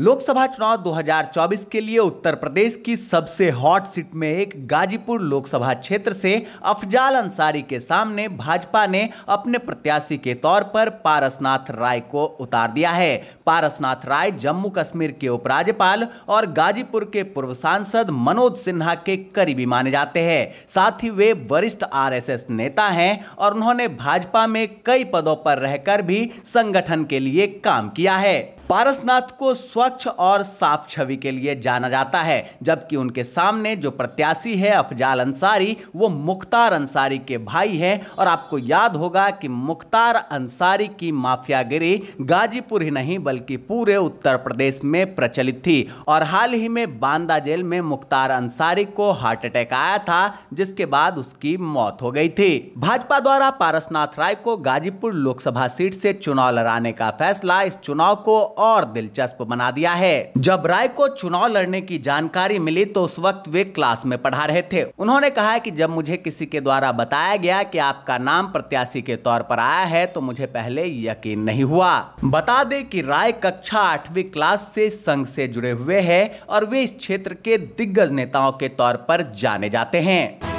लोकसभा चुनाव 2024 के लिए उत्तर प्रदेश की सबसे हॉट सीट में एक गाजीपुर लोकसभा क्षेत्र से अफजाल अंसारी के सामने भाजपा ने अपने प्रत्याशी के तौर पर पारसनाथ राय को उतार दिया है पारसनाथ राय जम्मू कश्मीर के उपराज्यपाल और गाजीपुर के पूर्व सांसद मनोज सिन्हा के करीबी माने जाते हैं साथ ही वे वरिष्ठ आर नेता हैं और उन्होंने भाजपा में कई पदों पर रहकर भी संगठन के लिए काम किया है पारसनाथ को स्वच्छ और साफ छवि के लिए जाना जाता है जबकि उनके सामने जो प्रत्याशी है अफजाल अंसारी वो मुख्तार अंसारी के भाई हैं और आपको याद होगा कि मुख्तार अंसारी की माफियागिरी गाजीपुर ही नहीं बल्कि पूरे उत्तर प्रदेश में प्रचलित थी और हाल ही में बांदा जेल में मुख्तार अंसारी को हार्ट अटैक आया था जिसके बाद उसकी मौत हो गई थी भाजपा द्वारा पारसनाथ राय को गाजीपुर लोकसभा सीट से चुनाव लड़ाने का फैसला इस चुनाव को और दिलचस्प बना दिया है जब राय को चुनाव लड़ने की जानकारी मिली तो उस वक्त वे क्लास में पढ़ा रहे थे उन्होंने कहा कि जब मुझे किसी के द्वारा बताया गया कि आपका नाम प्रत्याशी के तौर पर आया है तो मुझे पहले यकीन नहीं हुआ बता दे की राय कक्षा आठवीं क्लास से संघ से जुड़े हुए है और वे इस क्षेत्र के दिग्गज नेताओं के तौर पर जाने जाते हैं